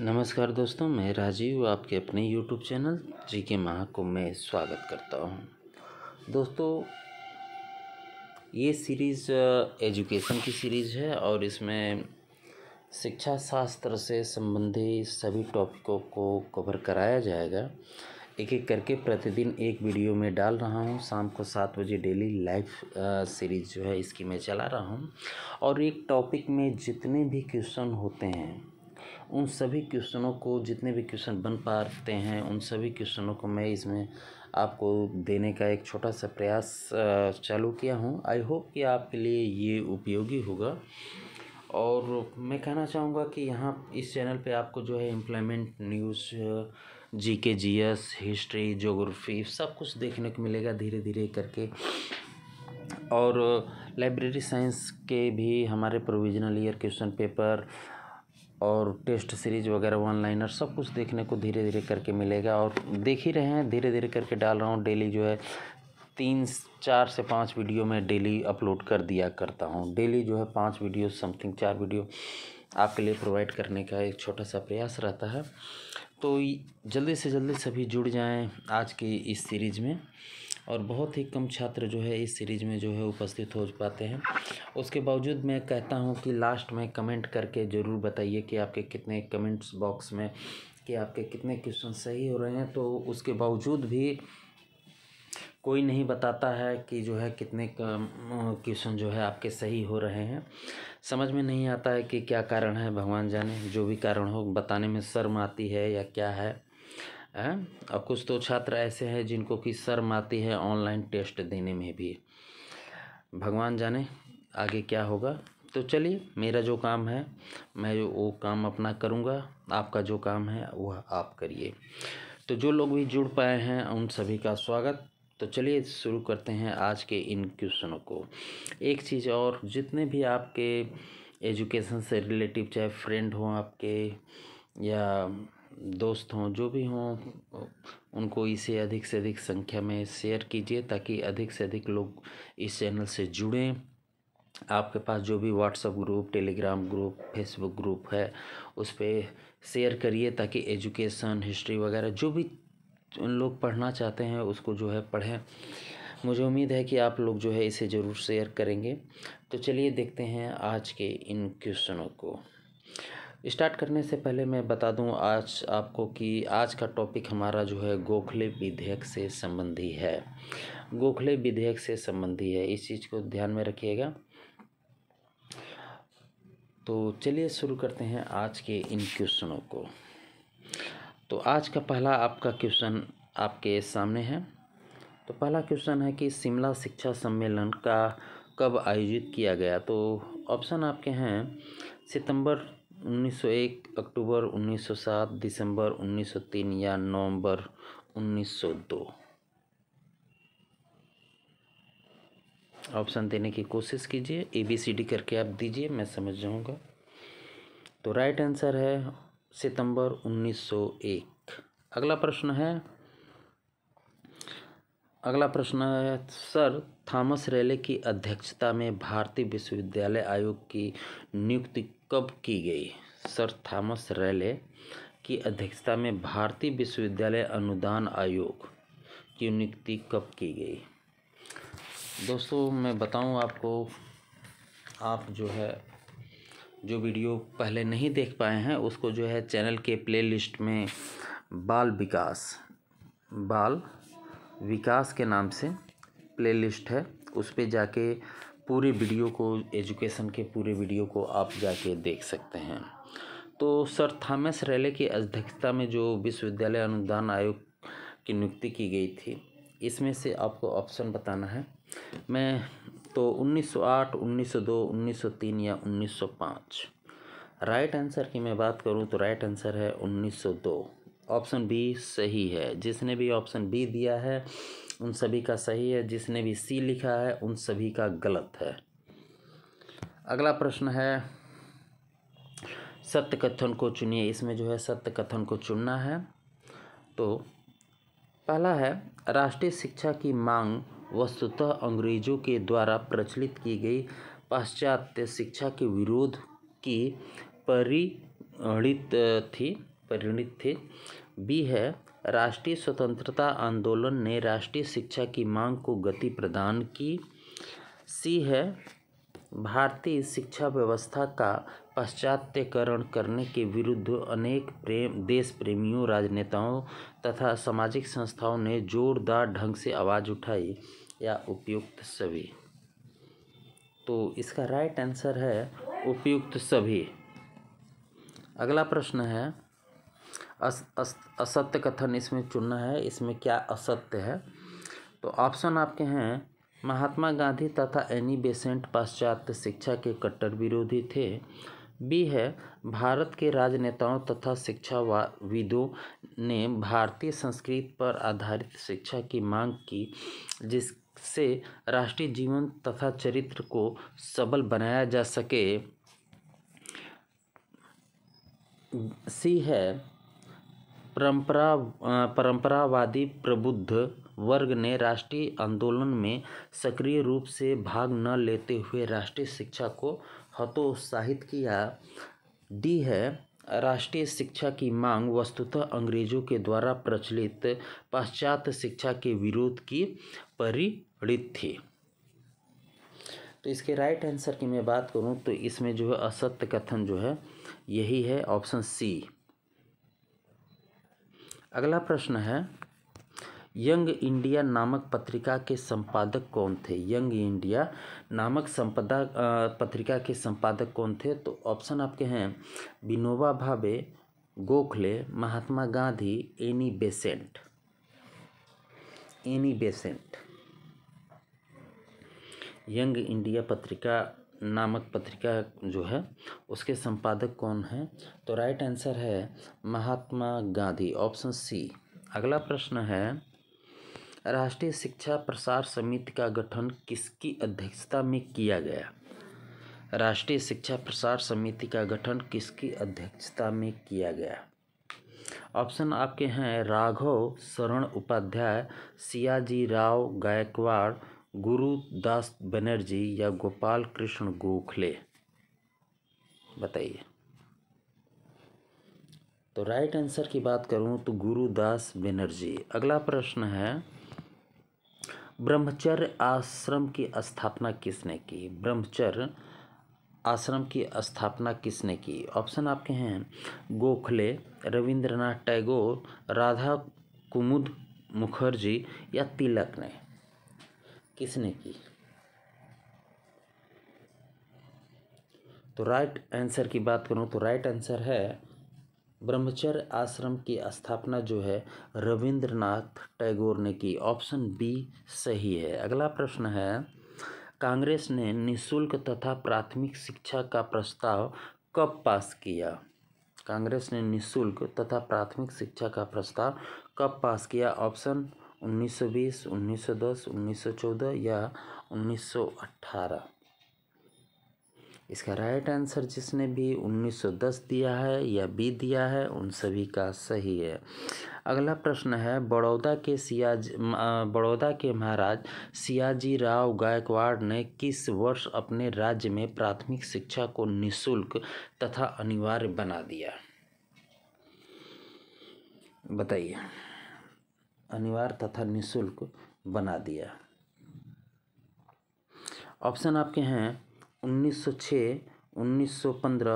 नमस्कार दोस्तों मैं राजीव आपके अपने यूट्यूब चैनल जी के महाकुंभ में स्वागत करता हूं दोस्तों ये सीरीज़ एजुकेशन की सीरीज़ है और इसमें शिक्षा शास्त्र से संबंधित सभी टॉपिकों को कवर कराया जाएगा एक एक करके प्रतिदिन एक वीडियो में डाल रहा हूँ शाम को सात बजे डेली लाइव सीरीज़ जो है इसकी मैं चला रहा हूँ और एक टॉपिक में जितने भी क्वेश्चन होते हैं उन सभी क्वेश्चनों को जितने भी क्वेश्चन बन पाते हैं उन सभी क्वेश्चनों को मैं इसमें आपको देने का एक छोटा सा प्रयास चालू किया हूँ आई होप कि आपके लिए ये उपयोगी होगा और मैं कहना चाहूँगा कि यहाँ इस चैनल पे आपको जो है एम्प्लॉयमेंट न्यूज़ जी के जी एस हिस्ट्री जोग्राफी सब कुछ देखने को मिलेगा धीरे धीरे करके और लाइब्रेरी साइंस के भी हमारे प्रोविजनल ईयर क्वेश्चन पेपर और टेस्ट सीरीज वगैरह वन लाइनर सब कुछ देखने को धीरे धीरे करके मिलेगा और देख ही रहे हैं धीरे धीरे करके डाल रहा हूँ डेली जो है तीन चार से पाँच वीडियो मैं डेली अपलोड कर दिया करता हूँ डेली जो है पाँच वीडियो समथिंग चार वीडियो आपके लिए प्रोवाइड करने का एक छोटा सा प्रयास रहता है तो जल्दी से जल्दी सभी जुड़ जाएँ आज की इस सीरीज़ में और बहुत ही कम छात्र जो है इस सीरीज़ में जो है उपस्थित हो पाते हैं उसके बावजूद मैं कहता हूँ कि लास्ट में कमेंट करके ज़रूर बताइए कि आपके कितने कमेंट्स बॉक्स में कि आपके कितने क्वेश्चन सही हो रहे हैं तो उसके बावजूद भी कोई नहीं बताता है कि जो है कितने क्वेश्चन जो है आपके सही हो रहे हैं समझ में नहीं आता है कि क्या कारण है भगवान जाने जो भी कारण हो बताने में शर्म आती है या क्या है है और कुछ तो छात्र ऐसे हैं जिनको कि शर्म आती है ऑनलाइन टेस्ट देने में भी भगवान जाने आगे क्या होगा तो चलिए मेरा जो काम है मैं वो काम अपना करूँगा आपका जो काम है वह आप करिए तो जो लोग भी जुड़ पाए हैं उन सभी का स्वागत तो चलिए शुरू करते हैं आज के इन क्वेश्चनों को एक चीज़ और जितने भी आपके एजुकेशन से रिलेटिव चाहे फ्रेंड हों आपके या दोस्त हों जो भी हों उनको इसे अधिक से अधिक संख्या में शेयर कीजिए ताकि अधिक से अधिक लोग इस चैनल से जुड़ें आपके पास जो भी WhatsApp group Telegram group Facebook group है उस पर शेयर करिए ताकि एजुकेशन हिस्ट्री वगैरह जो भी उन लोग पढ़ना चाहते हैं उसको जो है पढ़ें मुझे उम्मीद है कि आप लोग जो है इसे ज़रूर शेयर करेंगे तो चलिए देखते हैं आज के इन क्वेश्चनों को स्टार्ट करने से पहले मैं बता दूं आज आपको कि आज का टॉपिक हमारा जो है गोखले विधेयक से संबंधी है गोखले विधेयक से संबंधी है इस चीज़ को ध्यान में रखिएगा तो चलिए शुरू करते हैं आज के इन क्वेश्चनों को तो आज का पहला आपका क्वेश्चन आपके सामने है तो पहला क्वेश्चन है कि शिमला शिक्षा सम्मेलन का कब आयोजित किया गया तो ऑप्शन आपके हैं सितंबर 1901 अक्टूबर 1907 दिसंबर 1903 या नवंबर 1902 ऑप्शन देने की कोशिश कीजिए ए बी सी डी करके आप दीजिए मैं समझ जाऊंगा तो राइट आंसर है सितंबर 1901 अगला प्रश्न है अगला प्रश्न है सर थॉमस रेले की अध्यक्षता में भारतीय विश्वविद्यालय आयोग की नियुक्ति कब की गई सर थॉमस रेले की अध्यक्षता में भारतीय विश्वविद्यालय अनुदान आयोग की नियुक्ति कब की गई दोस्तों मैं बताऊं आपको आप जो है जो वीडियो पहले नहीं देख पाए हैं उसको जो है चैनल के प्लेलिस्ट में बाल विकास बाल विकास के नाम से प्लेलिस्ट है उस पर जाके पूरे वीडियो को एजुकेशन के पूरे वीडियो को आप जाके देख सकते हैं तो सर थॉमस रैले की अध्यक्षता में जो विश्वविद्यालय अनुदान आयोग की नियुक्ति की गई थी इसमें से आपको ऑप्शन बताना है मैं तो 1908, 1902, 1903 या 1905 राइट आंसर की मैं बात करूं तो राइट आंसर है 1902 ऑप्शन बी सही है जिसने भी ऑप्शन बी दिया है उन सभी का सही है जिसने भी सी लिखा है उन सभी का गलत है अगला प्रश्न है सत्य कथन को चुनिए इसमें जो है सत्य कथन को चुनना है तो पहला है राष्ट्रीय शिक्षा की मांग वस्तुतः अंग्रेजों के द्वारा प्रचलित की गई पाश्चात्य शिक्षा के विरोध की परिणित थी परिणित थे बी है राष्ट्रीय स्वतंत्रता आंदोलन ने राष्ट्रीय शिक्षा की मांग को गति प्रदान की सी है भारतीय शिक्षा व्यवस्था का पाश्चात्यकरण करने के विरुद्ध अनेक प्रेम देश प्रेमियों राजनेताओं तथा सामाजिक संस्थाओं ने जोरदार ढंग से आवाज़ उठाई या उपयुक्त सभी तो इसका राइट आंसर है उपयुक्त सभी अगला प्रश्न है अस, अस, असत्य कथन इसमें चुनना है इसमें क्या असत्य है तो ऑप्शन आपके हैं महात्मा गांधी तथा एनी बेसेंट पाश्चात्य शिक्षा के कट्टर विरोधी थे बी है भारत के राजनेताओं तथा शिक्षा शिक्षाविदों ने भारतीय संस्कृति पर आधारित शिक्षा की मांग की जिससे राष्ट्रीय जीवन तथा चरित्र को सबल बनाया जा सके सी है परंपरा परंपरावादी प्रबुद्ध वर्ग ने राष्ट्रीय आंदोलन में सक्रिय रूप से भाग न लेते हुए राष्ट्रीय शिक्षा को हतोत्साहित किया डी है राष्ट्रीय शिक्षा की मांग वस्तुतः अंग्रेजों के द्वारा प्रचलित पाश्चात्य शिक्षा के विरोध की परिणित थी तो इसके राइट आंसर की मैं बात करूं तो इसमें जो है असत्य कथन जो है यही है ऑप्शन सी अगला प्रश्न है यंग इंडिया नामक पत्रिका के संपादक कौन थे यंग इंडिया नामक संपदा पत्रिका के संपादक कौन थे तो ऑप्शन आपके हैं Vinoba Bhave Gokhale Mahatma Gandhi Annie Besant Annie Besant Young India पत्रिका नामक पत्रिका जो है उसके संपादक कौन हैं तो राइट आंसर है महात्मा गांधी ऑप्शन सी अगला प्रश्न है राष्ट्रीय शिक्षा प्रसार समिति का गठन किसकी अध्यक्षता में किया गया राष्ट्रीय शिक्षा प्रसार समिति का गठन किसकी अध्यक्षता में किया गया ऑप्शन आपके हैं राघव शरण उपाध्याय सियाजी राव गायकवाड़ गुरुदास बनर्जी या गोपाल कृष्ण गोखले बताइए तो राइट आंसर की बात करूं तो गुरुदास बनर्जी अगला प्रश्न है ब्रह्मचर्य आश्रम की स्थापना किसने की ब्रह्मचर्य आश्रम की स्थापना किसने की ऑप्शन आपके हैं गोखले रविंद्रनाथ टैगोर राधा कुमुद मुखर्जी या तिलक ने किसने की तो राइट आंसर की बात करूँ तो राइट आंसर है ब्रह्मचर्य आश्रम की स्थापना जो है रविंद्रनाथ टैगोर ने की ऑप्शन बी सही है अगला प्रश्न है कांग्रेस ने निशुल्क तथा प्राथमिक शिक्षा का प्रस्ताव कब पास किया कांग्रेस ने निशुल्क तथा प्राथमिक शिक्षा का प्रस्ताव कब पास किया ऑप्शन 1910, 1914 या 1918 इसका राइट आंसर जिसने भी 1910 दिया है या बी दिया है उन सभी का सही है अगला प्रश्न है बड़ौदा के सियाज बड़ौदा के महाराज सियाजी राव गायकवाड़ ने किस वर्ष अपने राज्य में प्राथमिक शिक्षा को निशुल्क तथा अनिवार्य बना दिया बताइए अनिवार्य तथा निशुल्क बना दिया ऑप्शन आपके हैं 1906, 1915,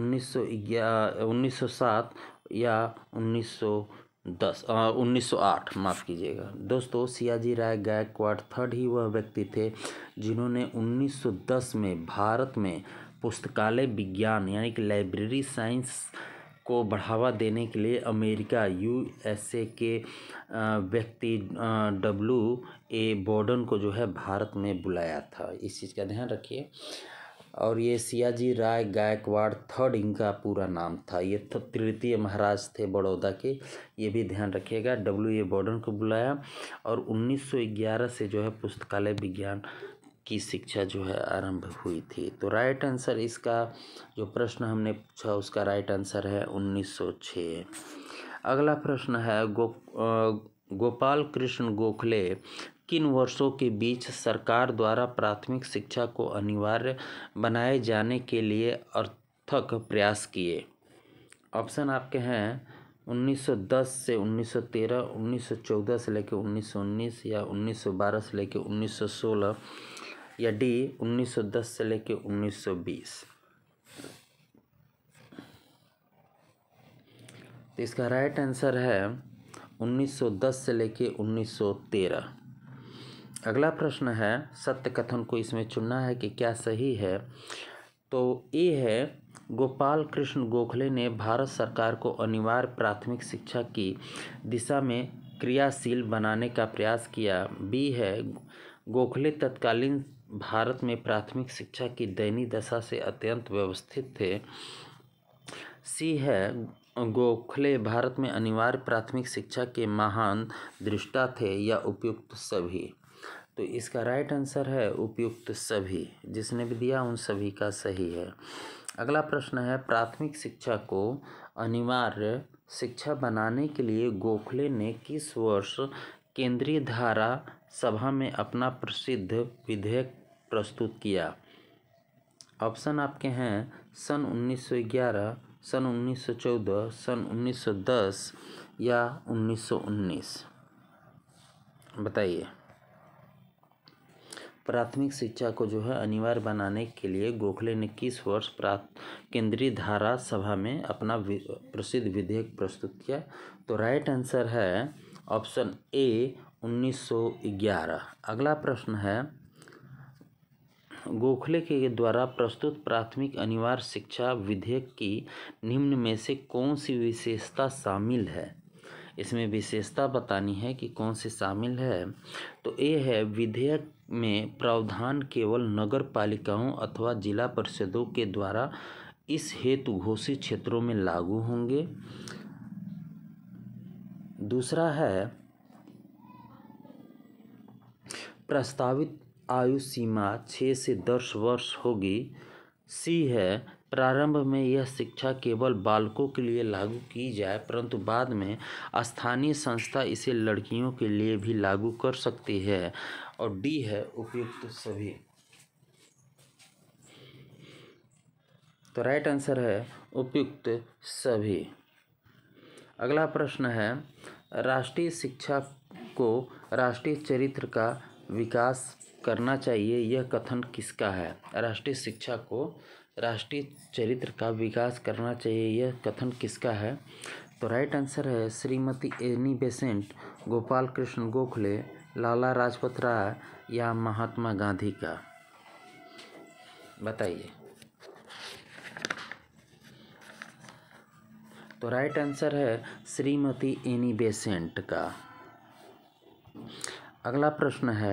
1911, 1907 या 1910, सौ आठ माफ़ कीजिएगा दोस्तों सियाजी राय गायकवाड़ थर्ड ही वह व्यक्ति थे जिन्होंने 1910 में भारत में पुस्तकालय विज्ञान यानी कि लाइब्रेरी साइंस को बढ़ावा देने के लिए अमेरिका यू एस ए के व्यक्ति डब्ल्यू ए बॉर्डन को जो है भारत में बुलाया था इस चीज़ का ध्यान रखिए और ये सियाजी राय गायकवाड़ थर्ड इनका पूरा नाम था ये तो तृतीय महाराज थे बड़ौदा के ये भी ध्यान रखिएगा डब्ल्यू ए बॉर्डन को बुलाया और 1911 से जो है पुस्तकालय विज्ञान की शिक्षा जो है आरंभ हुई थी तो राइट आंसर इसका जो प्रश्न हमने पूछा उसका राइट आंसर है 1906 अगला प्रश्न है गो गोपाल कृष्ण गोखले किन वर्षों के बीच सरकार द्वारा प्राथमिक शिक्षा को अनिवार्य बनाए जाने के लिए अर्थक प्रयास किए ऑप्शन आपके हैं 1910 से 1913, 1914 से लेकर 1919 या 1912 से लेकर 1916 या डी 1910 से लेके 1920 तो इसका राइट आंसर है 1910 से लेके 1913 अगला प्रश्न है सत्य कथन को इसमें चुनना है कि क्या सही है तो ए है गोपाल कृष्ण गोखले ने भारत सरकार को अनिवार्य प्राथमिक शिक्षा की दिशा में क्रियाशील बनाने का प्रयास किया बी है गोखले तत्कालीन भारत में प्राथमिक शिक्षा की दैनिक दशा से अत्यंत व्यवस्थित थे सी है गोखले भारत में अनिवार्य प्राथमिक शिक्षा के महान दृष्टा थे या उपयुक्त सभी तो इसका राइट आंसर है उपयुक्त सभी जिसने भी दिया उन सभी का सही है अगला प्रश्न है प्राथमिक शिक्षा को अनिवार्य शिक्षा बनाने के लिए गोखले ने किस वर्ष केंद्रीय धारा सभा में अपना प्रसिद्ध विधेयक प्रस्तुत किया ऑप्शन आपके हैं सन 1911, सन 1914, सन 1910 या 1919 बताइए प्राथमिक शिक्षा को जो है अनिवार्य बनाने के लिए गोखले ने किस वर्ष प्राथ केंद्रीय धारा सभा में अपना प्रसिद्ध विधेयक प्रस्तुत किया तो राइट आंसर है ऑप्शन ए 1911 अगला प्रश्न है गोखले के द्वारा प्रस्तुत प्राथमिक अनिवार्य शिक्षा विधेयक की निम्न में से कौन सी विशेषता शामिल है इसमें विशेषता बतानी है कि कौन सी शामिल है तो ये है विधेयक में प्रावधान केवल नगर पालिकाओं अथवा जिला परिषदों के द्वारा इस हेतु घोषित क्षेत्रों में लागू होंगे दूसरा है प्रस्तावित आयु सीमा छः से दस वर्ष होगी सी है प्रारंभ में यह शिक्षा केवल बालकों के लिए लागू की जाए परंतु बाद में स्थानीय संस्था इसे लड़कियों के लिए भी लागू कर सकती है और डी है उपयुक्त सभी तो राइट आंसर है उपयुक्त सभी अगला प्रश्न है राष्ट्रीय शिक्षा को राष्ट्रीय चरित्र का विकास करना चाहिए यह कथन किसका है राष्ट्रीय शिक्षा को राष्ट्रीय चरित्र का विकास करना चाहिए यह कथन किसका है तो राइट आंसर है श्रीमती एनी बेसेंट गोपाल कृष्ण गोखले लाला राजपत राय या महात्मा गांधी का बताइए तो राइट आंसर है श्रीमती एनी बेसेंट का अगला प्रश्न है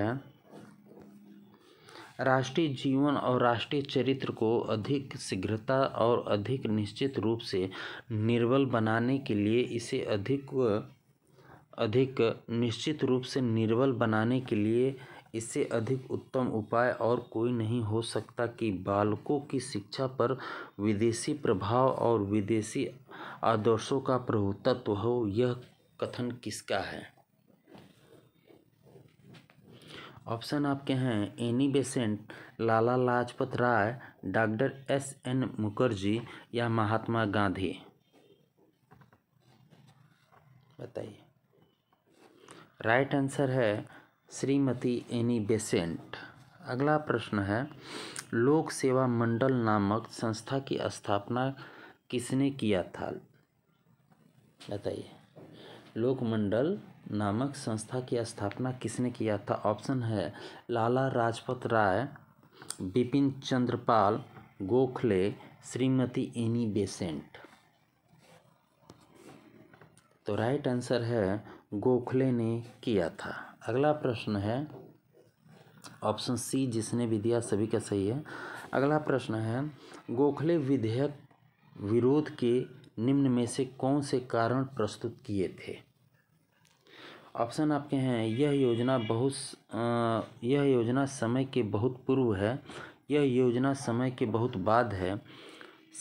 राष्ट्रीय जीवन और राष्ट्रीय चरित्र को अधिक शीघ्रता और अधिक निश्चित रूप से निर्बल बनाने के लिए इसे अधिक अधिक निश्चित रूप से निर्बल बनाने के लिए इससे अधिक उत्तम उपाय और कोई नहीं हो सकता कि बालकों की शिक्षा पर विदेशी प्रभाव और विदेशी आदर्शों का प्रभुत्व हो यह कथन किसका है ऑप्शन आपके हैं Annie Besant Lala Lajpat Rai doctor S N Mukherjee या महात्मा गांधी बताइए राइट आंसर है श्रीमती एनी बेसेंट अगला प्रश्न है लोक सेवा मंडल नामक संस्था की स्थापना किसने किया था बताइए लोकमंडल नामक संस्था की स्थापना किसने किया था ऑप्शन है लाला लाजपत राय बिपिन चंद्रपाल गोखले श्रीमती एनी बेसेंट तो राइट आंसर है गोखले ने किया था अगला प्रश्न है ऑप्शन सी जिसने भी दिया सभी का सही है अगला प्रश्न है गोखले विधेयक विरोध के निम्न में से कौन से कारण प्रस्तुत किए थे ऑप्शन आपके हैं यह योजना बहुत यह योजना समय के बहुत पूर्व है यह योजना समय के बहुत बाद है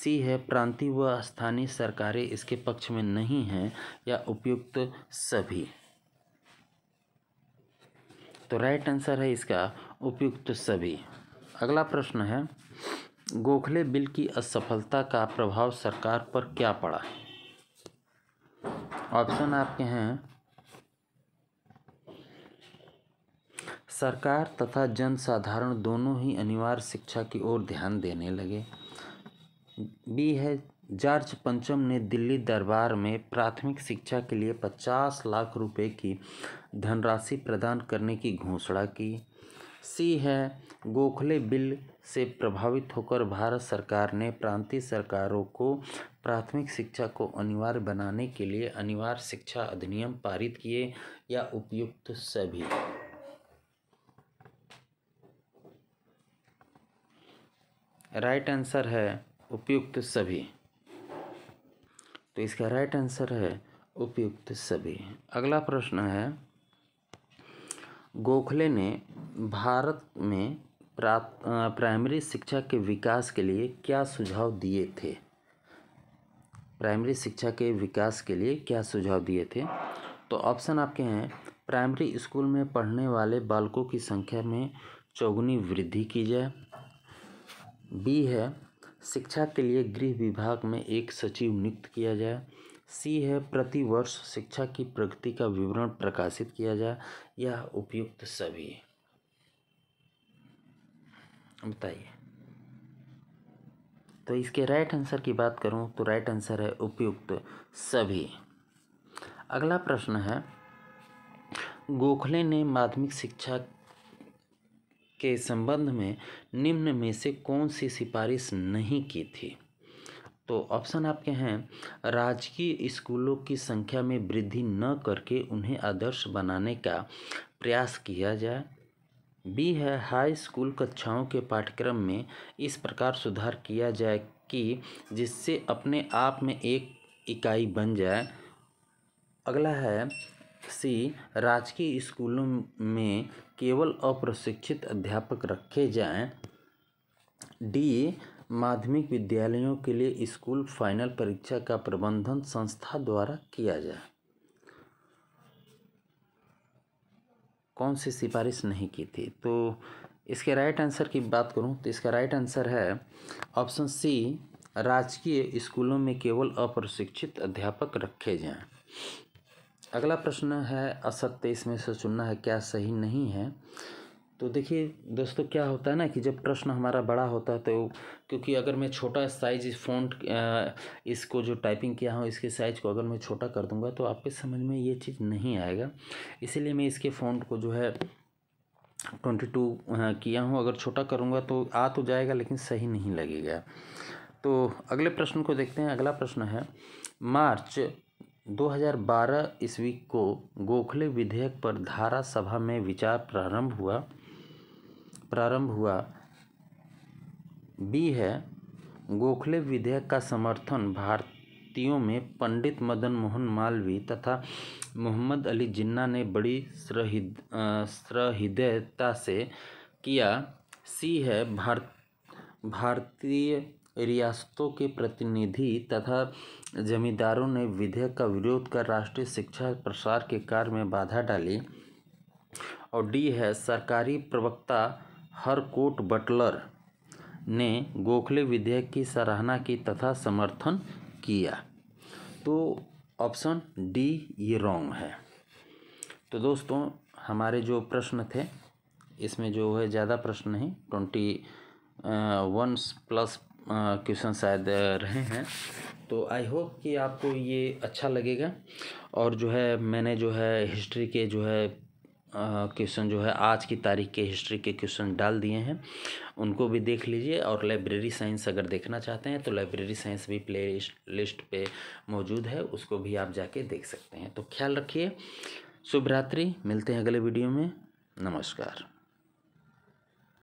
सी है प्रांतीय व स्थानीय सरकारें इसके पक्ष में नहीं हैं या उपयुक्त सभी तो राइट आंसर है इसका उपयुक्त सभी अगला प्रश्न है गोखले बिल की असफलता का प्रभाव सरकार पर क्या पड़ा ऑप्शन आपके हैं सरकार तथा जनसाधारण दोनों ही अनिवार्य शिक्षा की ओर ध्यान देने लगे बी है जॉर्ज पंचम ने दिल्ली दरबार में प्राथमिक शिक्षा के लिए पचास लाख रुपए की धनराशि प्रदान करने की घोषणा की सी है गोखले बिल से प्रभावित होकर भारत सरकार ने प्रांतीय सरकारों को प्राथमिक शिक्षा को अनिवार्य बनाने के लिए अनिवार्य शिक्षा अधिनियम पारित किए या उपयुक्त सभी राइट आंसर है उपयुक्त सभी तो इसका राइट आंसर है उपयुक्त सभी अगला प्रश्न है गोखले ने भारत में प्राप्त प्राइमरी शिक्षा के विकास के लिए क्या सुझाव दिए थे प्राइमरी शिक्षा के विकास के लिए क्या सुझाव दिए थे तो ऑप्शन आपके हैं प्राइमरी स्कूल में पढ़ने वाले बालकों की संख्या में चौगुनी वृद्धि की जाए बी है शिक्षा के लिए गृह विभाग में एक सचिव नियुक्त किया जाए सी है प्रतिवर्ष शिक्षा की प्रगति का विवरण प्रकाशित किया जाए यह उपयुक्त सभी बताइए तो इसके राइट आंसर की बात करूं तो राइट आंसर है उपयुक्त सभी अगला प्रश्न है गोखले ने माध्यमिक शिक्षा के संबंध में निम्न में से कौन सी सिफारिश नहीं की थी तो ऑप्शन आपके हैं राजकीय स्कूलों की संख्या में वृद्धि न करके उन्हें आदर्श बनाने का प्रयास किया जाए बी है हाई स्कूल कक्षाओं के पाठ्यक्रम में इस प्रकार सुधार किया जाए कि जिससे अपने आप में एक इकाई बन जाए अगला है सी राजकीय स्कूलों में केवल अप्रशिक्षित अध्यापक रखे जाएं डी माध्यमिक विद्यालयों के लिए स्कूल फाइनल परीक्षा का प्रबंधन संस्था द्वारा किया जाए कौन सी सिफारिश नहीं की थी तो इसके राइट आंसर की बात करूं तो इसका राइट आंसर है ऑप्शन सी राजकीय स्कूलों में केवल अप्रशिक्षित अध्यापक रखे जाएं अगला प्रश्न है असत्य इसमें से चुनना है क्या सही नहीं है तो देखिए दोस्तों क्या होता है ना कि जब प्रश्न हमारा बड़ा होता है तो क्योंकि अगर मैं छोटा साइज इस फ़ॉन्ट इसको जो टाइपिंग किया हूँ इसके साइज़ को अगर मैं छोटा कर दूँगा तो आपके समझ में ये चीज़ नहीं आएगा इसीलिए मैं इसके फ़ॉन्ट को जो है ट्वेंटी टू किया हूँ अगर छोटा करूँगा तो आ तो जाएगा लेकिन सही नहीं लगेगा तो अगले प्रश्न को देखते हैं अगला प्रश्न है मार्च 2012 ईस्वी को गोखले विधेयक पर धारा सभा में विचार प्रारंभ हुआ प्रारंभ हुआ बी है गोखले विधेयक का समर्थन भारतीयों में पंडित मदन मोहन मालवी तथा मोहम्मद अली जिन्ना ने बड़ी सहृदयता से किया सी है भारत भारतीय रियासतों के प्रतिनिधि तथा जमींदारों ने विधेयक का विरोध कर राष्ट्रीय शिक्षा प्रसार के कार्य में बाधा डाली और डी है सरकारी प्रवक्ता हरकोट बटलर ने गोखले विधेयक की सराहना की तथा समर्थन किया तो ऑप्शन डी ये रॉन्ग है तो दोस्तों हमारे जो प्रश्न थे इसमें जो है ज़्यादा प्रश्न नहीं ट्वेंटी वन प्लस क्वेश्चन शायद रहे हैं तो आई होप कि आपको ये अच्छा लगेगा और जो है मैंने जो है हिस्ट्री के जो है क्वेश्चन जो है आज की तारीख के हिस्ट्री के क्वेश्चन डाल दिए हैं उनको भी देख लीजिए और लाइब्रेरी साइंस अगर देखना चाहते हैं तो लाइब्रेरी साइंस भी प्ले लिस्ट पे मौजूद है उसको भी आप जाके देख सकते हैं तो ख्याल रखिए शुभ रात्रि मिलते हैं अगले वीडियो में नमस्कार